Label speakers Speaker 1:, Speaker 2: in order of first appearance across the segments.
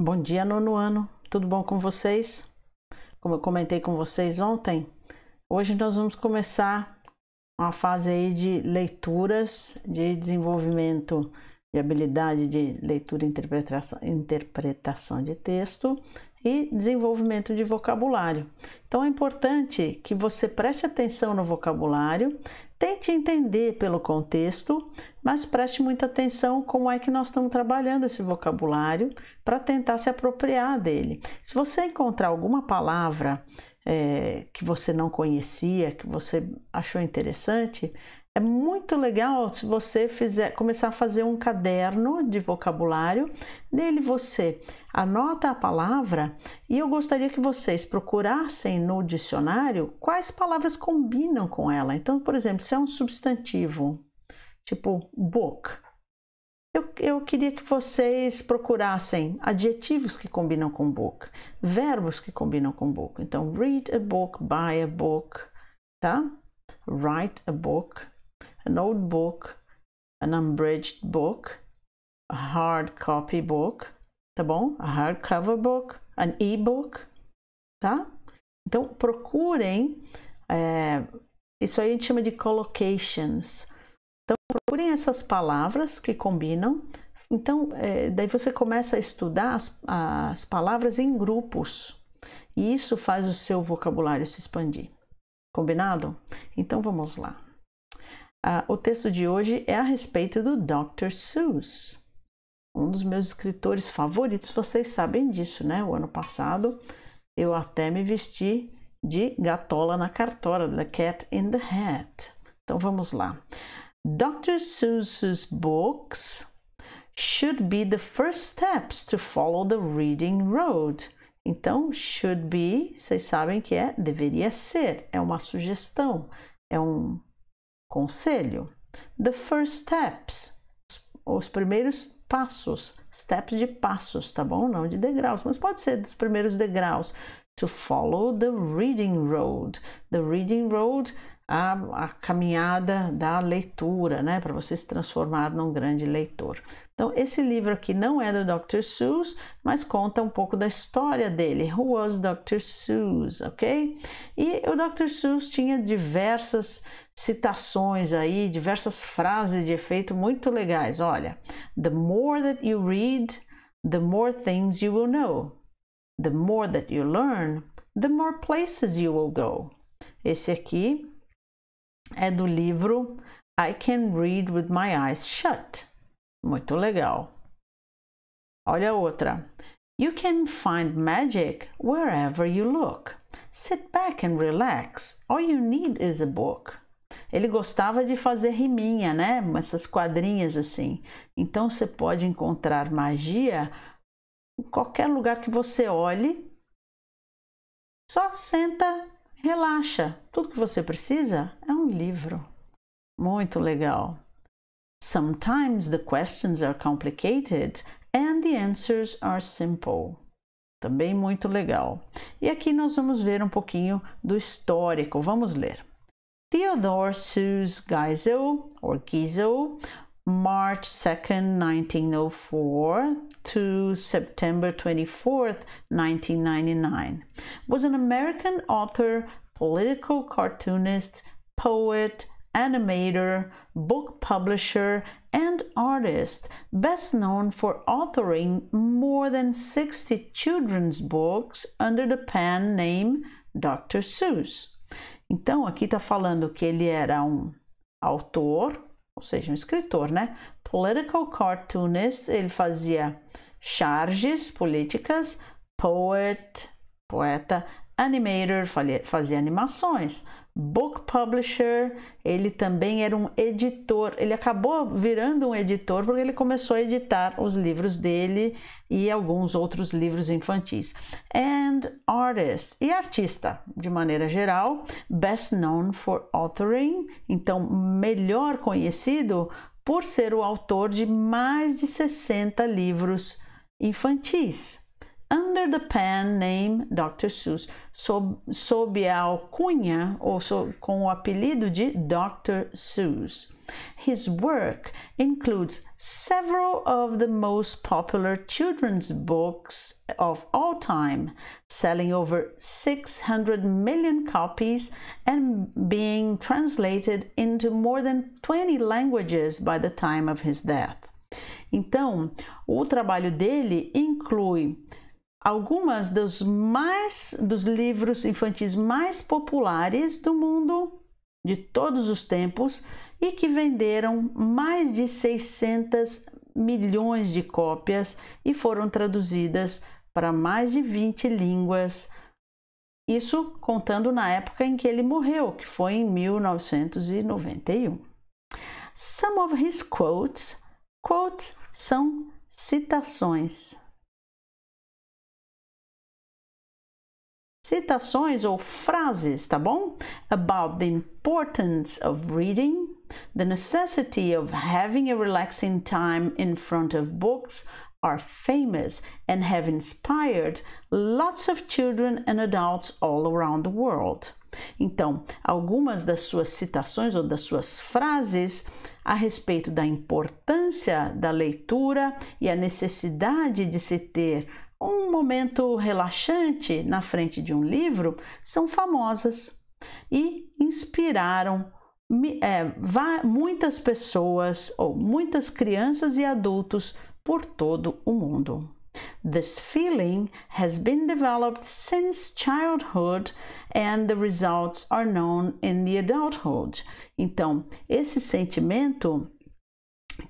Speaker 1: Bom dia, nono ano. Tudo bom com vocês? Como eu comentei com vocês ontem, hoje nós vamos começar uma fase aí de leituras, de desenvolvimento de habilidade de leitura e interpretação, interpretação de texto e desenvolvimento de vocabulário. Então é importante que você preste atenção no vocabulário, tente entender pelo contexto, mas preste muita atenção como é que nós estamos trabalhando esse vocabulário para tentar se apropriar dele. Se você encontrar alguma palavra é, que você não conhecia, que você achou interessante, é muito legal se você fizer, começar a fazer um caderno de vocabulário. Nele você anota a palavra e eu gostaria que vocês procurassem no dicionário quais palavras combinam com ela. Então, por exemplo, se é um substantivo, tipo book, eu, eu, queria que vocês procurassem adjetivos que combinam com book, verbos que combinam com book. Então, read a book, buy a book, tá? Write a book, an old book, an unbridged book, a hard copy book, tá bom? A hardcover book, an e-book, tá? Então procurem, é, isso aí a gente chama de collocations. Então procurem essas palavras que combinam. Então, é, daí você começa a estudar as, as palavras em grupos. E isso faz o seu vocabulário se expandir. Combinado? Então vamos lá. Ah, o texto de hoje é a respeito do Dr. Seuss, um dos meus escritores favoritos. Vocês sabem disso, né? O ano passado eu até me vesti de gatola na cartola, The Cat in the Hat. Então vamos lá. Dr. Seuss's books should be the first steps to follow the reading road. Então, should be, vocês sabem que é deveria ser, é uma sugestão, é um Conselho. The first steps, os primeiros passos, steps de passos, tá bom? Não de degraus, mas pode ser dos primeiros degraus. To follow the reading road. The reading road, a, a caminhada da leitura, né? Para você se transformar num grande leitor. Então, esse livro aqui não é do Dr. Seuss, mas conta um pouco da história dele. Who was Dr. Seuss, ok? E o Dr. Seuss tinha diversas citações aí, diversas frases de efeito muito legais. Olha, the more that you read, the more things you will know. The more that you learn, the more places you will go. Esse aqui é do livro I Can Read With My Eyes Shut, muito legal. Olha outra. You can find magic wherever you look. Sit back and relax. All you need is a book. Ele gostava de fazer riminha, né? Essas quadrinhas assim. Então você pode encontrar magia em qualquer lugar que você olhe. Só senta, relaxa. Tudo que você precisa é um livro. Muito legal. Sometimes the questions are complicated and the answers are simple. Também muito legal. E aqui nós vamos ver um pouquinho do histórico. Vamos ler. Theodore Seuss Geisel, or Giesel, March 2nd, 1904 to September 24th, 1999, was an American author, political cartoonist, poet, animator, book publisher, and artist, best known for authoring more than 60 children's books under the pen name Dr. Seuss. Então, aqui está falando que ele era um autor, ou seja, um escritor, né? Political cartoonist, ele fazia charges políticas, poet, poeta, animator, fazia animações, book publisher, ele também era um editor. Ele acabou virando um editor porque ele começou a editar os livros dele e alguns outros livros infantis. And artist, e artista, de maneira geral, best known for authoring, então melhor conhecido por ser o autor de mais de 60 livros infantis. under the pen name Dr. Seuss, sob, sob a alcunha ou com o apelido de Dr. Seuss. His work includes several of the most popular children's books of all time, selling over 600 million copies and being translated into more than 20 languages by the time of his death. Então, o trabalho dele inclui algumas dos mais dos livros infantis mais populares do mundo de todos os tempos e que venderam mais de 600 milhões de cópias e foram traduzidas para mais de 20 línguas. Isso contando na época em que ele morreu, que foi em 1991.
Speaker 2: Some of his quotes, quotes são citações
Speaker 1: citações ou frases, tá bom? About the importance of reading, the necessity of having a relaxing time in front of books are famous and have inspired lots of children and adults all around the world. Então, algumas das suas citações ou das suas frases a respeito da importância da leitura e a necessidade de se ter ou um momento relaxante na frente de um livro são famosas e inspiraram é, muitas pessoas ou muitas crianças e adultos por todo o mundo. This feeling has been developed since childhood and the results are known in the adulthood. Então, esse sentimento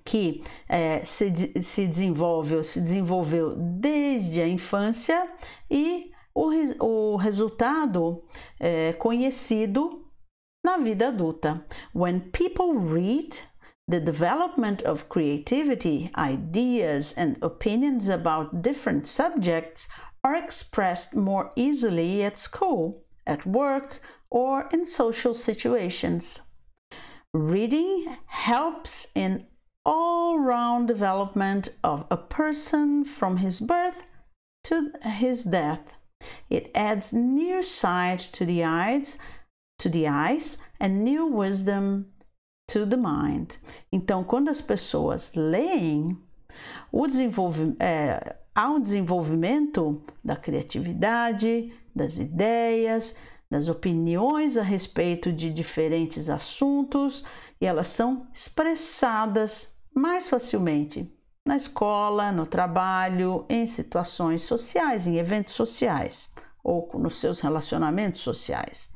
Speaker 1: que é, se, se desenvolveu se desenvolveu desde a infância e o, o resultado é, conhecido na vida adulta. When people read the development of creativity, ideas and opinions about different subjects are expressed more easily at school, at work, or in social situations. Reading helps in all round development of a person from his birth to his death. It adds near sight to the eyes, to the eyes and new wisdom to the mind. Então, quando as pessoas leem, o é, há um desenvolvimento da criatividade, das ideias, das opiniões a respeito de diferentes assuntos, e elas são expressadas mais facilmente na escola, no trabalho, em situações sociais, em eventos sociais ou nos seus relacionamentos sociais.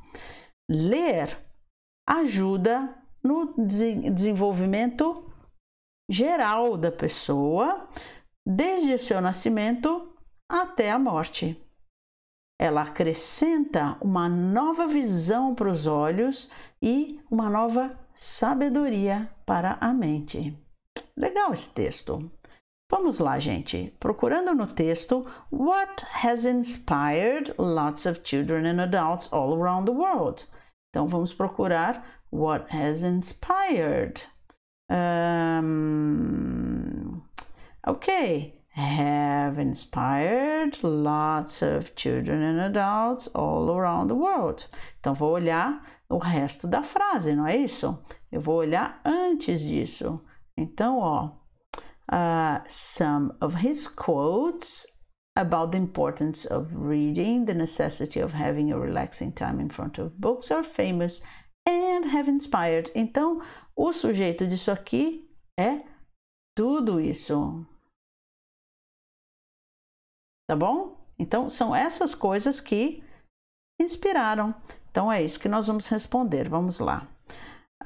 Speaker 1: Ler ajuda no desenvolvimento geral da pessoa, desde o seu nascimento até a morte. Ela acrescenta uma nova visão para os olhos e uma nova sabedoria para a mente. Legal esse texto. Vamos lá, gente. Procurando no texto, what has inspired lots of children and adults all around the world? Então vamos procurar what has inspired. Um, ok. Have inspired lots of children and adults all around the world. Então vou olhar o resto da frase, não é isso? Eu vou olhar antes disso. Então, ó, uh, some of his quotes about the importance of reading, the necessity of having a relaxing time in front of books are famous and have inspired. Então, o sujeito disso aqui é tudo isso. Tá bom? Então, são essas coisas que inspiraram. Então é isso que nós vamos responder. Vamos lá.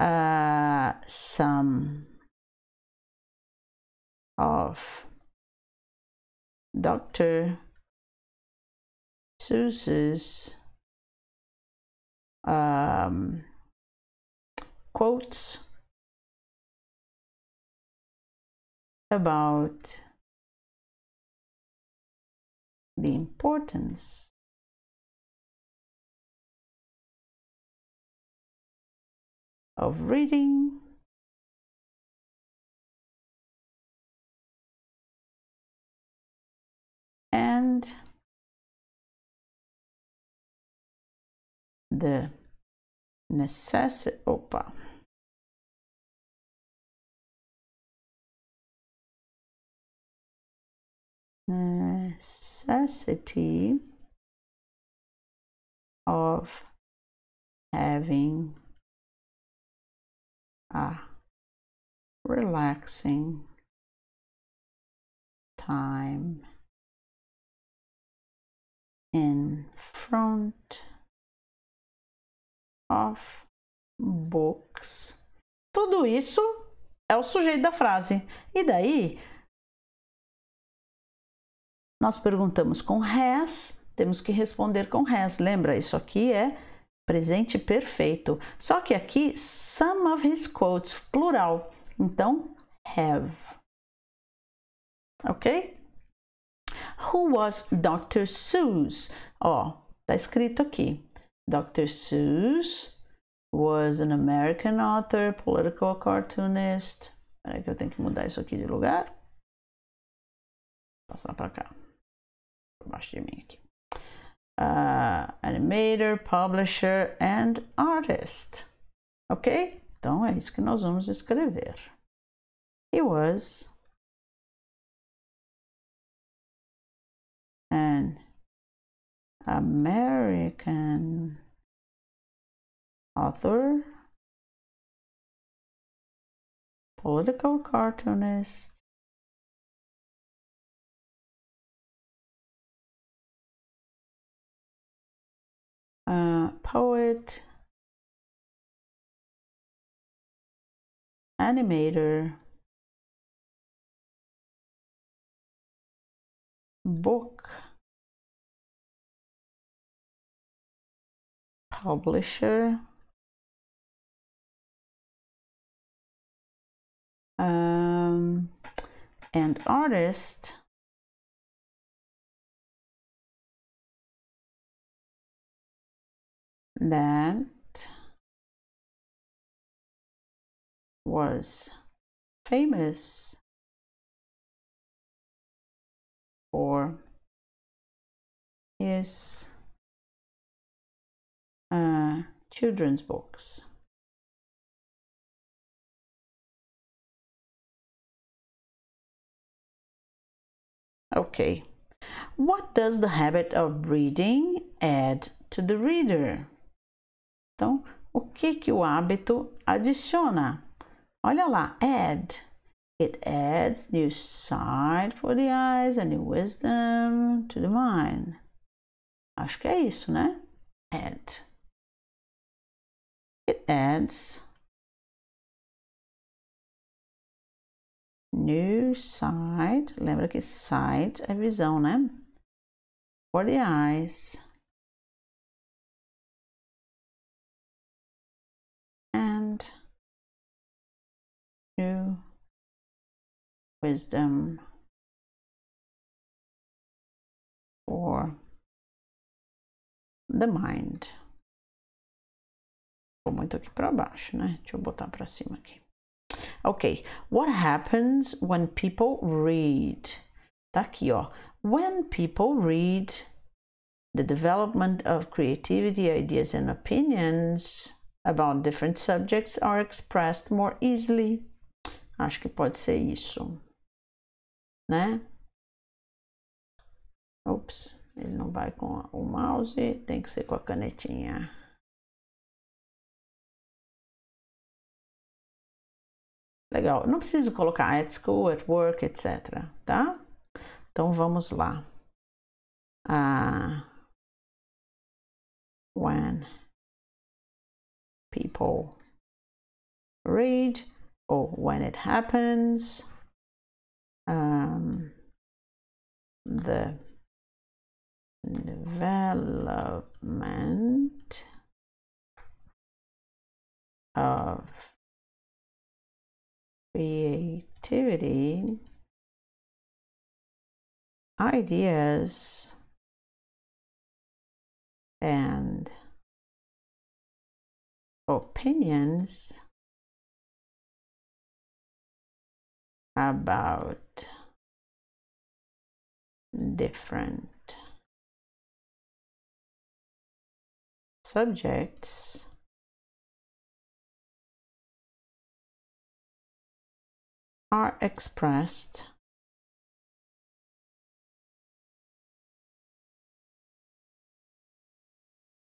Speaker 1: Uh, ah,
Speaker 2: some of Dr. Seuss's um, quotes about the importance of reading. And the opa. necessity of having a ah, relaxing time in front of books. Tudo isso é o sujeito da frase. E daí
Speaker 1: nós perguntamos com has, temos que responder com has. Lembra, isso aqui é presente perfeito. Só que aqui, some of his coats, plural. Então, have. Ok? Who was Dr. Seuss? Ó, tá escrito aqui. Dr. Seuss was an American author, political cartoonist. Peraí que eu tenho que mudar isso aqui de lugar. passar para cá. Por baixo de mim aqui. Uh, Uh, animator, publisher and artist. Ok? Então é isso que
Speaker 2: nós vamos escrever. He was an American author, political cartoonist, Uh, poet, animator, book, publisher, um, and artist. that was famous for his uh, children's books. Okay, what does the habit of reading add to
Speaker 1: the reader? Então, o que, que o hábito adiciona? Olha lá, add. It adds new sight for the eyes and new wisdom to the mind. Acho que é isso, né?
Speaker 2: Add. It adds new sight. Lembra que sight é visão, né? For the eyes. wisdom or the mind. Ficou muito aqui para baixo, né? Deixa eu botar para cima
Speaker 1: aqui. Ok, what happens when people read? Tá aqui, ó. When people read the development of creativity, ideas and opinions about different subjects are expressed more easily Acho que pode ser isso, né?
Speaker 2: Ops, ele não vai com o mouse, tem que ser com a canetinha. Legal, não preciso colocar at school, at work, etc, tá? Então vamos lá. Ah, when people read or when it happens, um, the development of creativity, ideas, and opinions about different subjects are expressed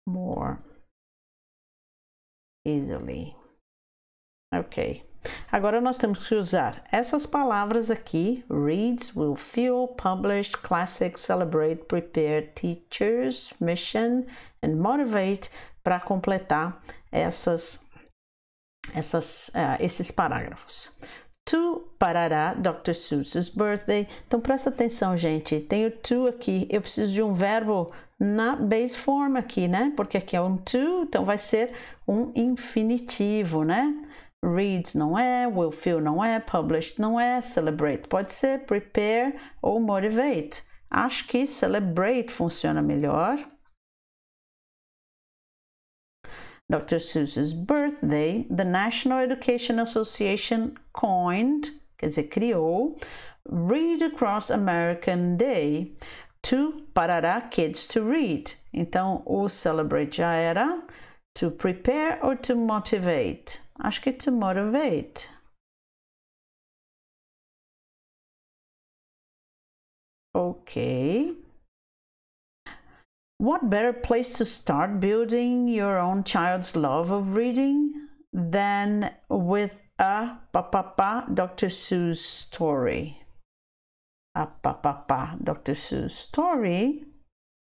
Speaker 2: more easily. Okay.
Speaker 1: Agora nós temos que usar essas palavras aqui: reads, will feel, published, classic, celebrate, prepare, teachers, mission and motivate para completar essas, essas, uh, esses parágrafos. To parará Dr. Seuss's birthday. Então presta atenção, gente. Tem o to aqui. Eu preciso de um verbo na base form aqui, né? Porque aqui é um to, então vai ser um infinitivo, né? Reads não é, will feel não é, published não é, celebrate pode ser, prepare ou motivate. Acho que celebrate funciona melhor. Dr. Seuss's birthday, the National Education Association coined, quer dizer, criou, Read Across American Day to parar kids to read. Então, o celebrate
Speaker 2: já era to prepare or to motivate. acho que to motivate. Okay. What better place to start
Speaker 1: building your own child's love of reading than with a pa pa pa Dr. Seuss story? A pa pa pa Dr. Seuss story.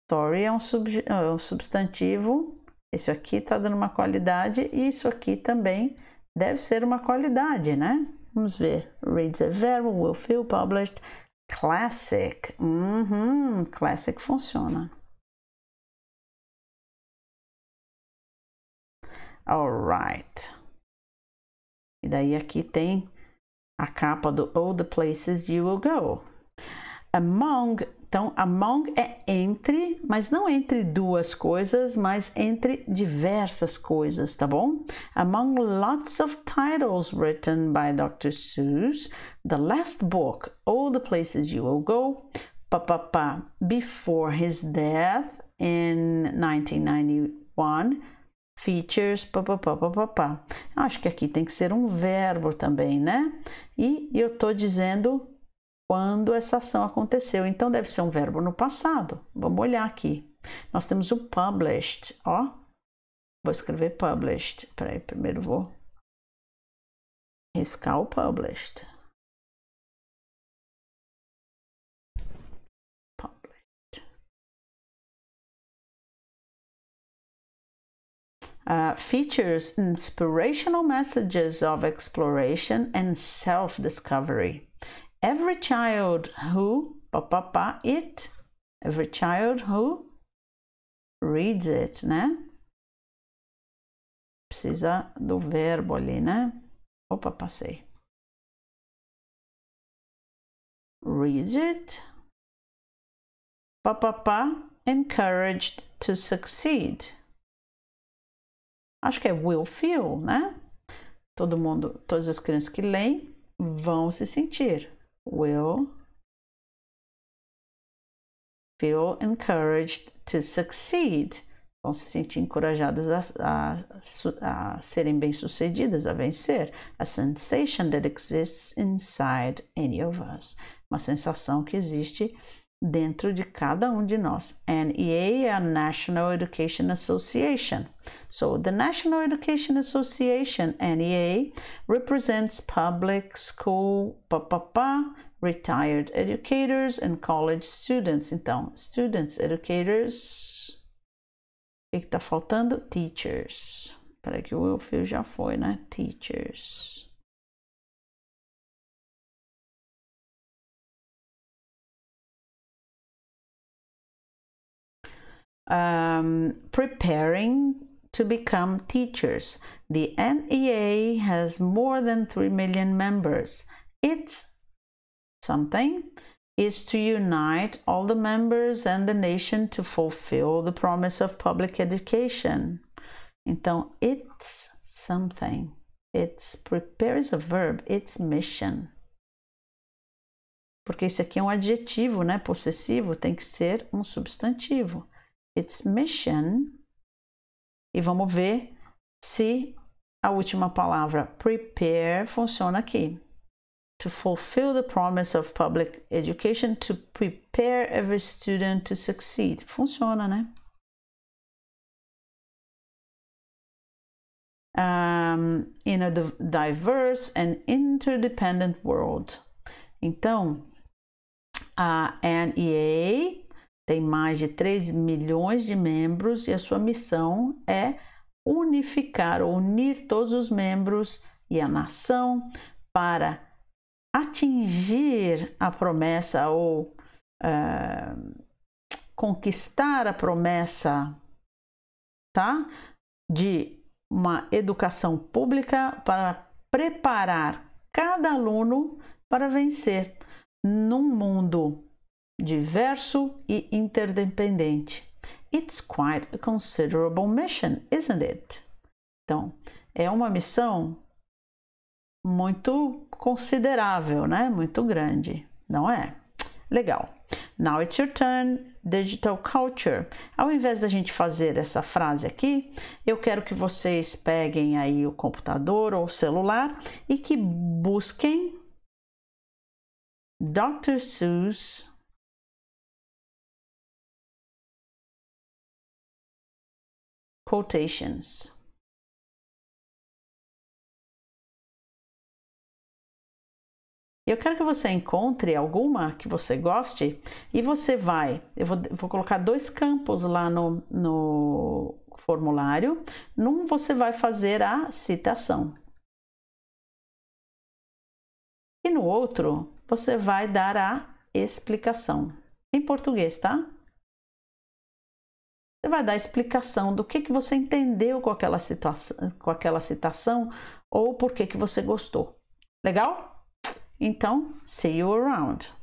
Speaker 1: Story é um, sub, é um substantivo Isso aqui está dando uma qualidade e isso aqui também deve ser uma qualidade, né? Vamos ver. Reads a verbo, will feel published. Classic.
Speaker 2: Uhum, classic funciona. right. E
Speaker 1: daí aqui tem a capa do All the Places You Will Go. Among então, among é entre, mas não entre duas coisas, mas entre diversas coisas, tá bom? Among lots of titles written by Dr. Seuss, the last book, All the Places You Will Go, Papapá, before his death in 1991 features, papapá, Acho que aqui tem que ser um verbo também, né? E eu tô dizendo quando essa ação aconteceu. Então deve ser um verbo no passado. Vamos olhar aqui. Nós temos o published,
Speaker 2: ó. Vou escrever published. aí, primeiro vou riscar o published. published. Uh, features inspirational messages of
Speaker 1: exploration and self discovery every child who pa pa pa it every child who reads it,
Speaker 2: né? Precisa do verbo ali, né? Opa, passei. Reads it. Papapá, encouraged to succeed.
Speaker 1: Acho que é will feel, né? Todo mundo, todas as crianças que leem vão se sentir will feel encouraged to succeed. Vão se sentir encorajadas a, a, a serem bem-sucedidas, a vencer. A sensation that exists inside any of us. Uma sensação que existe dentro de cada um de nós. NEA é a National Education Association. So, the National Education Association, NEA, represents public school, pa, pa, pa, retired educators and college students. Então, students, educators, o que
Speaker 2: está faltando? Teachers. Espera que o fio já foi, né? Teachers. um,
Speaker 1: preparing to become teachers. The NEA has more than 3 million members. It's something is to unite all the members and the nation to fulfill the promise of public education. Então, it's something. It's prepares a verb, it's mission. Porque isso aqui é um adjetivo, né? Possessivo, tem que ser um substantivo. its mission. E vamos ver se a última palavra prepare funciona aqui. To fulfill the promise of public education to prepare every student to succeed. Funciona, né? Um, in a diverse and interdependent world. Então, a NEA tem mais de 3 milhões de membros e a sua missão é unificar, unir todos os membros e a nação para atingir a promessa ou uh, conquistar a promessa, tá? De uma educação pública para preparar cada aluno para vencer num mundo diverso e interdependente. It's quite a considerable mission, isn't it? Então, é uma missão muito considerável, né? Muito grande, não é? Legal. Now it's your turn, digital culture. Ao invés da gente fazer essa frase aqui, eu quero que vocês peguem aí o computador ou o celular
Speaker 2: e que busquem Dr. Seuss quotations. Eu quero que você encontre alguma que você goste
Speaker 1: e você vai. Eu vou, vou colocar dois campos lá no, no formulário. Num você vai fazer a citação. E no outro você vai dar a explicação. Em português, tá? Você vai dar explicação do que, que você entendeu com aquela, situação, com aquela citação ou por que, que você gostou.
Speaker 2: Legal? Então, see you around.